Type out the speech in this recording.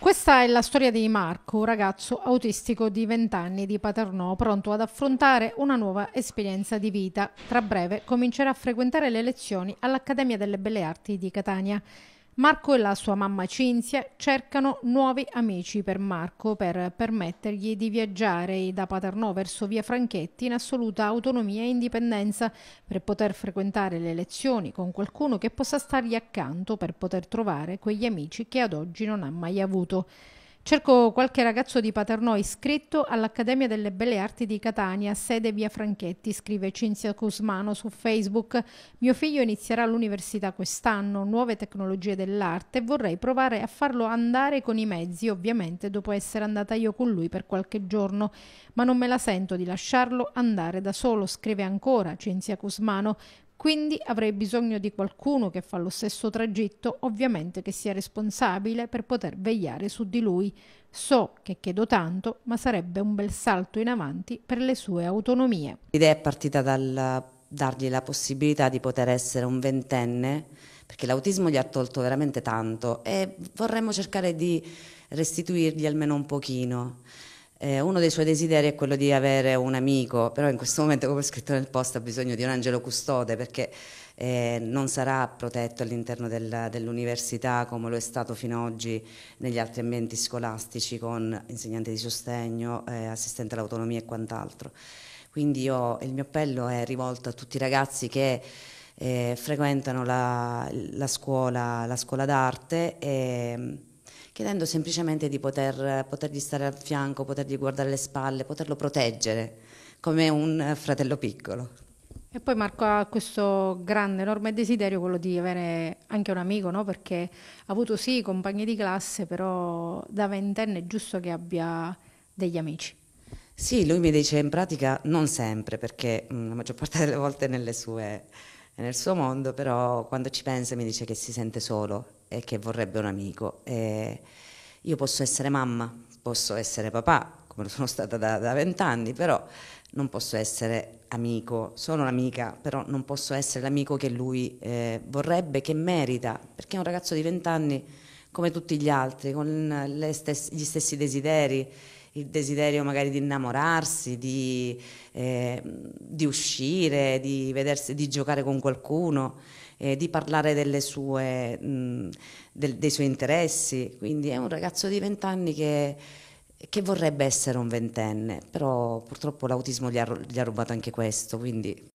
Questa è la storia di Marco, un ragazzo autistico di 20 anni di Paternò, pronto ad affrontare una nuova esperienza di vita. Tra breve comincerà a frequentare le lezioni all'Accademia delle Belle Arti di Catania. Marco e la sua mamma Cinzia cercano nuovi amici per Marco per permettergli di viaggiare da Paternò verso via Franchetti in assoluta autonomia e indipendenza per poter frequentare le lezioni con qualcuno che possa stargli accanto per poter trovare quegli amici che ad oggi non ha mai avuto. Cerco qualche ragazzo di Paternò iscritto all'Accademia delle Belle Arti di Catania, sede via Franchetti, scrive Cinzia Cusmano su Facebook. Mio figlio inizierà l'università quest'anno, nuove tecnologie dell'arte, e vorrei provare a farlo andare con i mezzi, ovviamente dopo essere andata io con lui per qualche giorno, ma non me la sento di lasciarlo andare da solo, scrive ancora Cinzia Cusmano. Quindi avrei bisogno di qualcuno che fa lo stesso tragitto, ovviamente che sia responsabile per poter vegliare su di lui. So che chiedo tanto, ma sarebbe un bel salto in avanti per le sue autonomie. L'idea è partita dal dargli la possibilità di poter essere un ventenne, perché l'autismo gli ha tolto veramente tanto e vorremmo cercare di restituirgli almeno un pochino. Eh, uno dei suoi desideri è quello di avere un amico, però in questo momento, come ho scritto nel post, ha bisogno di un angelo custode perché eh, non sarà protetto all'interno del, dell'università come lo è stato fino ad oggi negli altri ambienti scolastici con insegnante di sostegno, eh, assistente all'autonomia e quant'altro. Quindi io, il mio appello è rivolto a tutti i ragazzi che eh, frequentano la, la, scuola, la, scuola, d'arte e chiedendo semplicemente di poter, potergli stare al fianco, potergli guardare le spalle, poterlo proteggere come un eh, fratello piccolo. E poi Marco ha questo grande, enorme desiderio, quello di avere anche un amico, no? perché ha avuto sì compagni di classe, però da ventenne è giusto che abbia degli amici. Sì, lui mi dice in pratica non sempre, perché mh, mm, la maggior parte delle volte nelle sue, nel suo mondo, però quando ci pensa mi dice che si sente solo e che vorrebbe un amico. E io posso essere mamma, posso essere papà, come sono stata da vent'anni, però non posso essere amico, sono un'amica, però non posso essere l'amico che lui eh, vorrebbe, che merita, perché è un ragazzo di vent'anni come tutti gli altri, con stesse, gli stessi desideri il desiderio magari di innamorarsi, di, eh, di uscire, di, vedersi, di, giocare con qualcuno, eh, di parlare sue, mh, del, dei suoi interessi. Quindi è un ragazzo di vent'anni che, che vorrebbe essere un ventenne, però purtroppo l'autismo gli ha, gli ha rubato anche questo. Quindi